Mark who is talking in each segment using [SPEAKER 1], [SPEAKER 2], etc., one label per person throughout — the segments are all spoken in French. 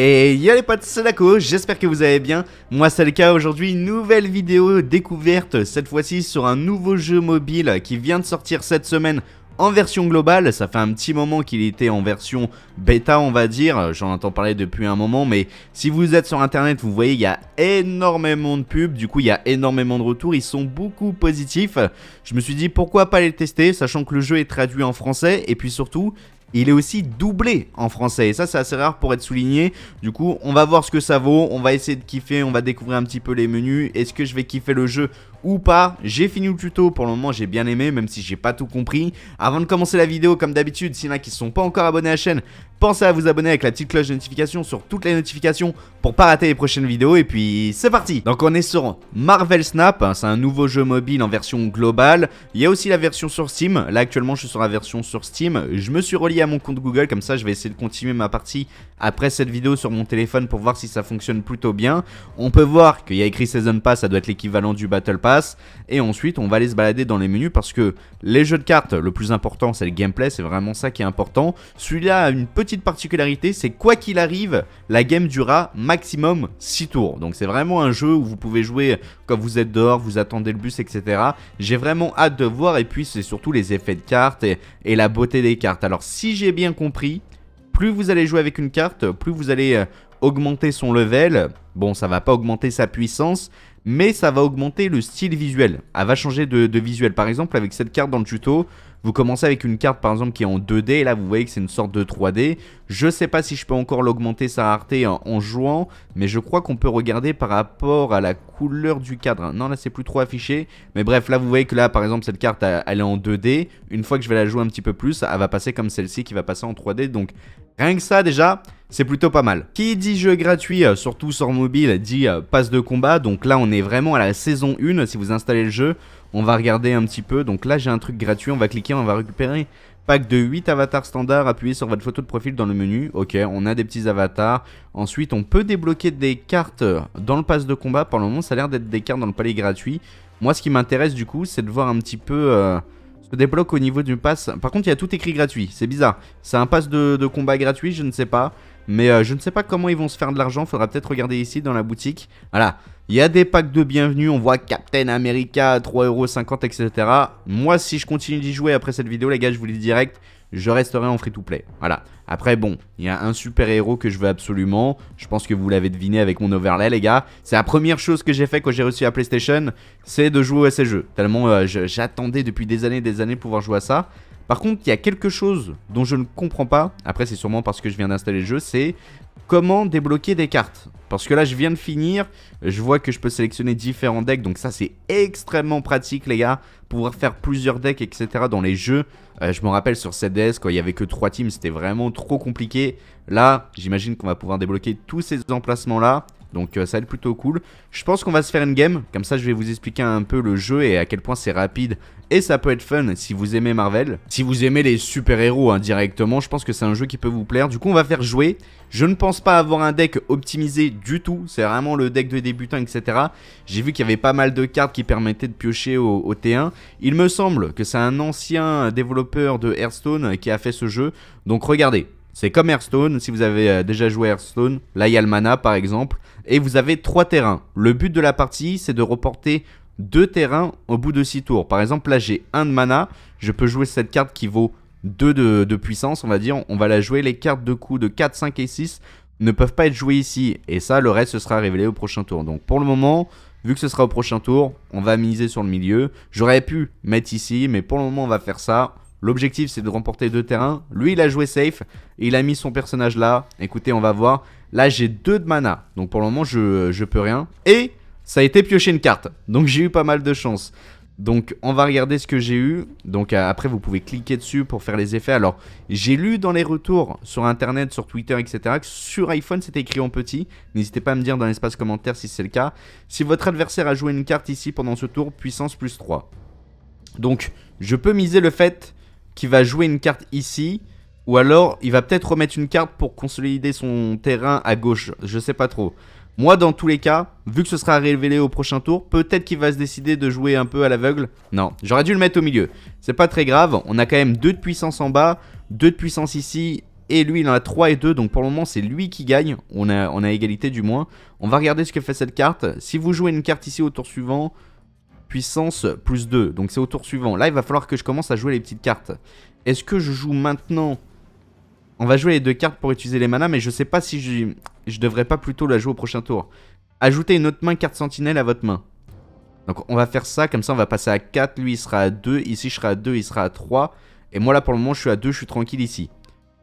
[SPEAKER 1] Et y'a les potes, c'est Daco, j'espère que vous allez bien. Moi c'est le cas aujourd'hui, nouvelle vidéo découverte, cette fois-ci sur un nouveau jeu mobile qui vient de sortir cette semaine en version globale, ça fait un petit moment qu'il était en version bêta on va dire, j'en entends parler depuis un moment, mais si vous êtes sur internet vous voyez il y a énormément de pubs, du coup il y a énormément de retours, ils sont beaucoup positifs, je me suis dit pourquoi pas les tester, sachant que le jeu est traduit en français, et puis surtout il est aussi doublé en français. Et ça, c'est assez rare pour être souligné. Du coup, on va voir ce que ça vaut. On va essayer de kiffer. On va découvrir un petit peu les menus. Est-ce que je vais kiffer le jeu ou pas. J'ai fini le tuto, pour le moment j'ai bien aimé, même si j'ai pas tout compris. Avant de commencer la vidéo, comme d'habitude, s'il y en a qui ne sont pas encore abonnés à la chaîne, pensez à vous abonner avec la petite cloche de notification sur toutes les notifications pour pas rater les prochaines vidéos. Et puis c'est parti Donc on est sur Marvel Snap, hein, c'est un nouveau jeu mobile en version globale. Il y a aussi la version sur Steam, là actuellement je suis sur la version sur Steam. Je me suis relié à mon compte Google, comme ça je vais essayer de continuer ma partie après cette vidéo sur mon téléphone pour voir si ça fonctionne plutôt bien. On peut voir qu'il y a écrit Season Pass, ça doit être l'équivalent du Battle Pass et ensuite, on va aller se balader dans les menus parce que les jeux de cartes, le plus important, c'est le gameplay, c'est vraiment ça qui est important. Celui-là a une petite particularité, c'est quoi qu'il arrive, la game dura maximum 6 tours. Donc c'est vraiment un jeu où vous pouvez jouer quand vous êtes dehors, vous attendez le bus, etc. J'ai vraiment hâte de voir et puis c'est surtout les effets de cartes et, et la beauté des cartes. Alors si j'ai bien compris, plus vous allez jouer avec une carte, plus vous allez euh, augmenter son level. Bon, ça va pas augmenter sa puissance, mais ça va augmenter le style visuel. Elle ah, va changer de, visuel. Par exemple, avec cette carte dans le tuto, vous commencez avec une carte par exemple qui est en 2D, et là vous voyez que c'est une sorte de 3D. Je sais pas si je peux encore l'augmenter sa rareté en, jouant, mais je crois qu'on peut regarder par rapport à la couleur du cadre. Non, là c'est plus trop affiché, mais bref, là vous voyez que là par exemple cette carte elle est en 2D. Une fois que je vais la jouer un petit peu plus, elle va passer comme celle-ci qui va passer en 3D. Donc rien que ça déjà, c'est plutôt pas mal. Qui dit jeu gratuit, euh, surtout sur mobile, dit euh, passe de combat, donc là on est vraiment à la saison 1, si vous installez le jeu, on va regarder un petit peu, donc là j'ai un truc gratuit, on va cliquer, on va récupérer pack de 8 avatars standards, appuyez sur votre photo de profil dans le menu. Ok, on a des petits avatars. Ensuite, on peut débloquer des cartes euh, dans le passe de combat. Pour le moment, ça a l'air d'être des cartes dans le palais gratuit. Moi, ce qui m'intéresse du coup, c'est de voir un petit peu se débloque au niveau du pass. Par contre, il y a tout écrit gratuit. C'est bizarre. C'est un pass de, combat gratuit, je ne sais pas. Mais euh, je ne sais pas comment ils vont se faire de l'argent. Faudra peut-être regarder ici dans la boutique. Voilà. Il y a des packs de bienvenue. On voit Captain America à 3,50€, etc. Moi, si je continue d'y jouer après cette vidéo, les gars, je vous le dis direct, je resterai en free-to-play. Voilà. Après, bon, il y a un super-héros que je veux absolument. Je pense que vous l'avez deviné avec mon overlay, les gars. C'est la première chose que j'ai fait quand j'ai reçu la PlayStation, c'est de jouer à ces jeux. Tellement euh, j'attendais depuis des années et des années pouvoir jouer à ça. Par contre, il y a quelque chose dont je ne comprends pas, après c'est sûrement parce que je viens d'installer le jeu, c'est comment débloquer des cartes. Parce que là, je viens de finir, je vois que je peux sélectionner différents decks, donc ça c'est extrêmement pratique les gars, pouvoir faire plusieurs decks, etc. dans les jeux. Euh, je me rappelle sur CDS, quand il n'y avait que 3 teams, c'était vraiment trop compliqué. Là, j'imagine qu'on va pouvoir débloquer tous ces emplacements-là. Donc euh, ça va être plutôt cool. Je pense qu'on va se faire une game. Comme ça, je vais vous expliquer un peu le jeu et à quel point c'est rapide. Et ça peut être fun si vous aimez Marvel. Si vous aimez les super-héros hein, directement, je pense que c'est un jeu qui peut vous plaire. Du coup, on va faire jouer. Je ne pense pas avoir un deck optimisé du tout. C'est vraiment le deck de débutant, etc. J'ai vu qu'il y avait pas mal de cartes qui permettaient de piocher au T1. Il me semble que c'est un ancien développeur de Hearthstone qui a fait ce jeu. Donc regardez, c'est comme Hearthstone, si vous avez euh, déjà joué Hearthstone, là il y a le mana par exemple, et vous avez trois terrains. Le but de la partie, c'est de reporter deux terrains au bout de 6 tours. Par exemple, là j'ai 1 de mana, je peux jouer cette carte qui vaut 2 de, puissance, on va dire. On va la jouer, les cartes de coups de 4, 5 et 6 ne peuvent pas être jouées ici, et ça, le reste, ce sera révélé au prochain tour. Donc pour le moment, Vu que ce sera au prochain tour, on va miser sur le milieu. J'aurais pu mettre ici, mais pour le moment, on va faire ça. L'objectif c'est de remporter deux terrains. Lui il a joué safe, Et il a mis son personnage là. Écoutez, on va voir. Là j'ai deux de mana, donc pour le moment je, je peux rien. Et ça a été piocher une carte, donc j'ai eu pas mal de chance. Donc on va regarder ce que j'ai eu. Donc euh, après vous pouvez cliquer dessus pour faire les effets. Alors j'ai lu dans les retours sur internet, sur Twitter, etc. que sur iPhone c'était écrit en petit. N'hésitez pas à me dire dans l'espace commentaire si c'est le cas. Si votre adversaire a joué une carte ici pendant ce tour, puissance plus 3. Donc je peux miser le fait qui va jouer une carte ici. Ou alors, il va peut-être remettre une carte pour consolider son terrain à gauche. Je sais pas trop. Moi, dans tous les cas, vu que ce sera révélé au prochain tour, peut-être qu'il va se décider de jouer un peu à l'aveugle. Non, j'aurais dû le mettre au milieu. C'est pas très grave. On a quand même deux de puissance en bas, deux de puissance ici. Et lui, il en a 3 et 2. Donc pour le moment, c'est lui qui gagne. On a, on a égalité du moins. On va regarder ce que fait cette carte. Si vous jouez une carte ici au tour suivant, puissance plus 2. Donc c'est au tour suivant. Là, il va falloir que je commence à jouer les petites cartes. Est-ce que je joue maintenant On va jouer les deux cartes pour utiliser les manas, mais je sais pas si je, devrais pas plutôt la jouer au prochain tour. Ajoutez une autre main carte sentinelle à votre main. Donc on va faire ça, comme ça on va passer à 4, lui il sera à 2, ici je serai à 2, il sera à 3. Et moi là pour le moment je suis à 2, je suis tranquille ici.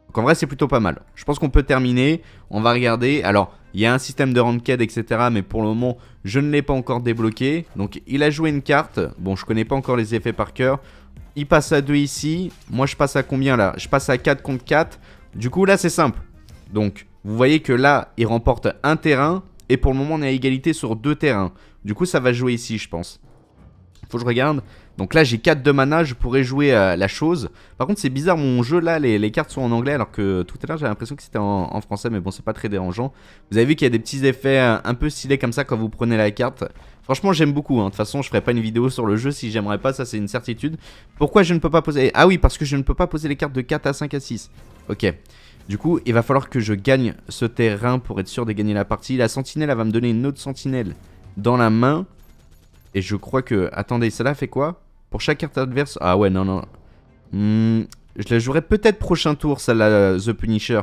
[SPEAKER 1] Donc en vrai c'est plutôt pas mal. Je pense qu'on peut terminer, on va regarder. Alors il y a un système de ranked, etc. Mais pour le moment, je ne l'ai pas encore débloqué. Donc, il a joué une carte. Bon, je connais pas encore les effets par cœur. Il passe à 2 ici. Moi, je passe à combien là Je passe à 4 contre 4. Du coup, là, c'est simple. Donc, vous voyez que là, il remporte un terrain. Et pour le moment, on est à égalité sur deux terrains. Du coup, ça va jouer ici, je pense je regarde. Donc là, j'ai 4 de mana, je pourrais jouer la chose. Par contre, c'est bizarre, mon jeu là, les, cartes sont en anglais, alors que tout à l'heure, j'avais l'impression que c'était en, français, mais bon, c'est pas très dérangeant. Vous avez vu qu'il y a des petits effets euh, un peu stylés comme ça quand vous prenez la carte. Franchement, j'aime beaucoup. Hein. De toute façon, je ferai pas une vidéo sur le jeu si j'aimerais pas, ça c'est une certitude. Pourquoi je ne peux pas poser... Ah oui, parce que je ne peux pas poser les cartes de 4 à 5 à 6. Ok. Du coup, il va falloir que je gagne ce terrain pour être sûr de gagner la partie. La sentinelle, elle va me donner une autre sentinelle dans la main. Et je crois que... Attendez, ça là fait quoi Pour chaque carte adverse... Ah ouais, non, non. Hmm, je la jouerai peut-être prochain tour, celle-là, euh, The Punisher.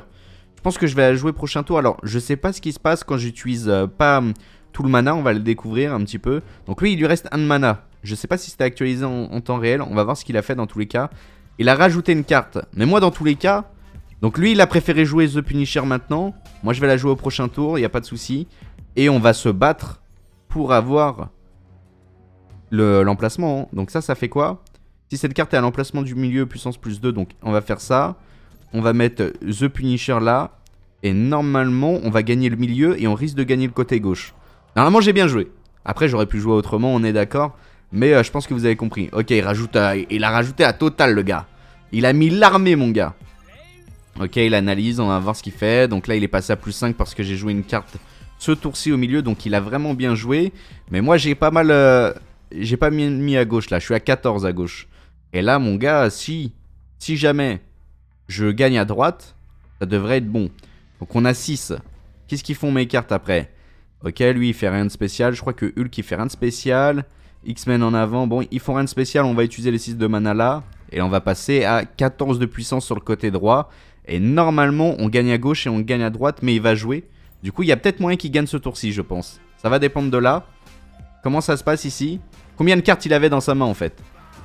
[SPEAKER 1] Je pense que je vais la jouer prochain tour. Alors, je sais pas ce qui se passe quand j'utilise euh, pas hmm, tout le mana. On va le découvrir un petit peu. Donc lui, il lui reste un mana. Je sais pas si c'était actualisé en, temps réel. On va voir ce qu'il a fait dans tous les cas. Il a rajouté une carte. Mais moi, dans tous les cas... Donc lui, il a préféré jouer The Punisher maintenant. Moi, je vais la jouer au prochain tour. Il n'y a pas de souci. Et on va se battre pour avoir l'emplacement. Hein. donc ça, ça fait quoi Si cette carte est à l'emplacement du milieu, puissance plus 2, donc on va faire ça. On va mettre The Punisher là. Et normalement, on va gagner le milieu et on risque de gagner le côté gauche. Normalement, j'ai bien joué. Après, j'aurais pu jouer autrement, on est d'accord. Mais euh, je pense que vous avez compris. Ok, il, rajoute euh, il a rajouté à total, le gars. Il a mis l'armée, mon gars. Ok, il analyse, on va voir ce qu'il fait. Donc là, il est passé à plus 5 parce que j'ai joué une carte ce tour-ci au milieu. Donc il a vraiment bien joué. Mais moi, j'ai pas mal... Euh, j'ai pas mis, à gauche là, je suis à 14 à gauche. Et là, mon gars, si, si jamais je gagne à droite, ça devrait être bon. Donc on a 6. Qu'est-ce qu'ils font mes cartes après Ok, lui, il fait rien de spécial. Je crois que Hulk, il fait rien de spécial. X-Men en avant. Bon, ils font rien de spécial. On va utiliser les 6 de mana là. Et on va passer à 14 de puissance sur le côté droit. Et normalement, on gagne à gauche et on gagne à droite, mais il va jouer. Du coup, il y a peut-être moyen qu'il gagne ce tour-ci, je pense. Ça va dépendre de là. Comment ça se passe ici Combien de cartes il avait dans sa main en fait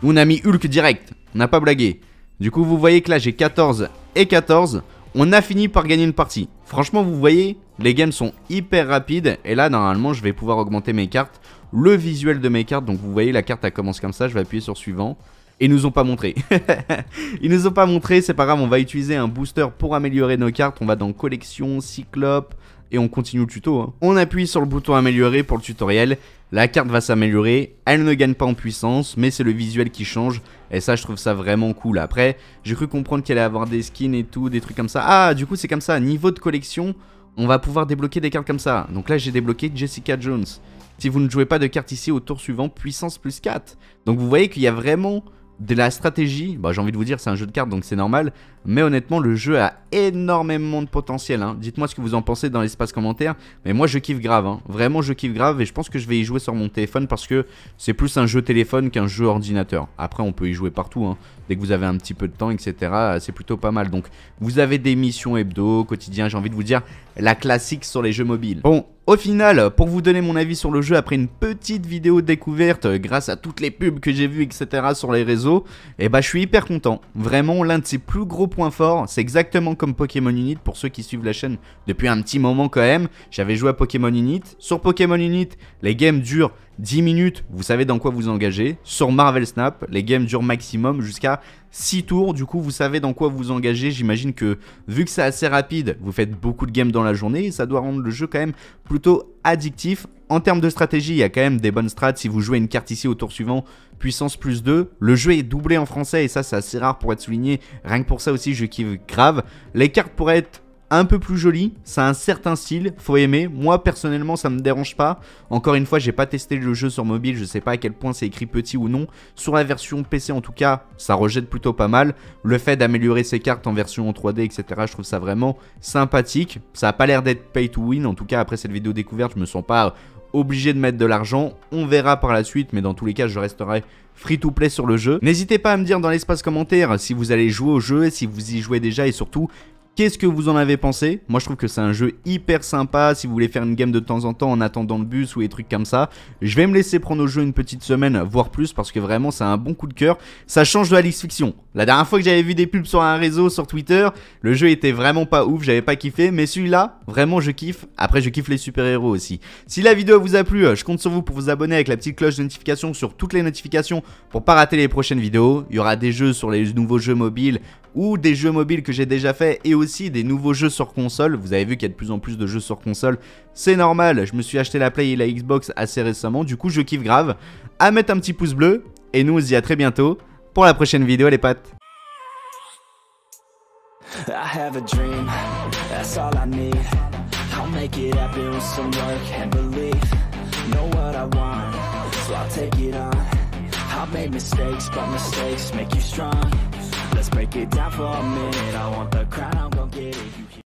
[SPEAKER 1] On a mis Hulk direct, on n'a pas blagué. Du coup, vous voyez que là, j'ai 14 et 14. On a fini par gagner une partie. Franchement, vous voyez, les games sont hyper rapides. Et là, normalement, je vais pouvoir augmenter mes cartes. Le visuel de mes cartes. Donc, vous voyez, la carte, elle commence comme ça. Je vais appuyer sur suivant. Et ils nous ont pas montré. ils nous ont pas montré. C'est pas grave, on va utiliser un booster pour améliorer nos cartes. On va dans collection, cyclope. Et on continue le tuto. Hein. On appuie sur le bouton améliorer pour le tutoriel. La carte va s'améliorer, elle ne gagne pas en puissance, mais c'est le visuel qui change, et ça je trouve ça vraiment cool. Après, j'ai cru comprendre qu'elle allait avoir des skins et tout, des trucs comme ça. Ah, du coup c'est comme ça, niveau de collection, on va pouvoir débloquer des cartes comme ça. Donc là j'ai débloqué Jessica Jones. Si vous ne jouez pas de carte ici au tour suivant, puissance plus 4. Donc vous voyez qu'il y a vraiment de la stratégie, bah, j'ai envie de vous dire c'est un jeu de cartes donc c'est normal, mais honnêtement le jeu a énormément de potentiel. Hein. Dites-moi ce que vous en pensez dans l'espace commentaire, mais moi je kiffe grave, hein. vraiment je kiffe grave et je pense que je vais y jouer sur mon téléphone parce que c'est plus un jeu téléphone qu'un jeu ordinateur. Après on peut y jouer partout, hein. dès que vous avez un petit peu de temps etc, c'est plutôt pas mal. Donc vous avez des missions hebdo, quotidien, j'ai envie de vous dire la classique sur les jeux mobiles. Bon, au final, pour vous donner mon avis sur le jeu après une petite vidéo découverte euh, grâce à toutes les pubs que j'ai vues etc sur les réseaux, et eh bah ben, je suis hyper content. Vraiment l'un de ses plus gros points forts, c'est exactement comme Pokémon Unit pour ceux qui suivent la chaîne depuis un petit moment quand même. J'avais joué à Pokémon Unit. Sur Pokémon Unit, les games durent 10 minutes, vous savez dans quoi vous engagez. Sur Marvel Snap, les games durent maximum jusqu'à 6 tours. Du coup, vous savez dans quoi vous engagez. J'imagine que vu que c'est assez rapide, vous faites beaucoup de games dans la journée. Et ça doit rendre le jeu quand même plutôt addictif. En termes de stratégie, il y a quand même des bonnes strates. Si vous jouez une carte ici au tour suivant, puissance plus 2. Le jeu est doublé en français et ça, c'est assez rare pour être souligné. Rien que pour ça aussi, je kiffe grave. Les cartes pourraient être un peu plus joli, ça a un certain style, faut aimer. Moi personnellement, ça me dérange pas. Encore une fois, j'ai pas testé le jeu sur mobile, je sais pas à quel point c'est écrit petit ou non. Sur la version PC en tout cas, ça rejette plutôt pas mal. Le fait d'améliorer ses cartes en version 3D, etc., je trouve ça vraiment sympathique. Ça a pas l'air d'être pay to win, en tout cas après cette vidéo découverte, je me sens pas obligé de mettre de l'argent. On verra par la suite, mais dans tous les cas, je resterai free to play sur le jeu. N'hésitez pas à me dire dans l'espace commentaire si vous allez jouer au jeu, si vous y jouez déjà et surtout Qu'est-ce que vous en avez pensé Moi je trouve que c'est un jeu hyper sympa si vous voulez faire une game de temps en temps en attendant le bus ou des trucs comme ça. Je vais me laisser prendre au jeu une petite semaine, voire plus, parce que vraiment c'est un bon coup de cœur. Ça change de Alix Fiction. La dernière fois que j'avais vu des pubs sur un réseau, sur Twitter, le jeu était vraiment pas ouf, j'avais pas kiffé, mais celui-là, vraiment je kiffe. Après je kiffe les super-héros aussi. Si la vidéo vous a plu, je compte sur vous pour vous abonner avec la petite cloche de notification sur toutes les notifications pour pas rater les prochaines vidéos. Il y aura des jeux sur les nouveaux jeux mobiles, ou des jeux mobiles que j'ai déjà fait et aussi des nouveaux jeux sur console. Vous avez vu qu'il y a de plus en plus de jeux sur console. C'est normal, je me suis acheté la Play et la Xbox assez récemment, du coup je kiffe grave. À mettre un petit pouce bleu, et nous on se dit à très bientôt pour la prochaine vidéo les potes Let's break it down for a minute I want the crowd, I'm get it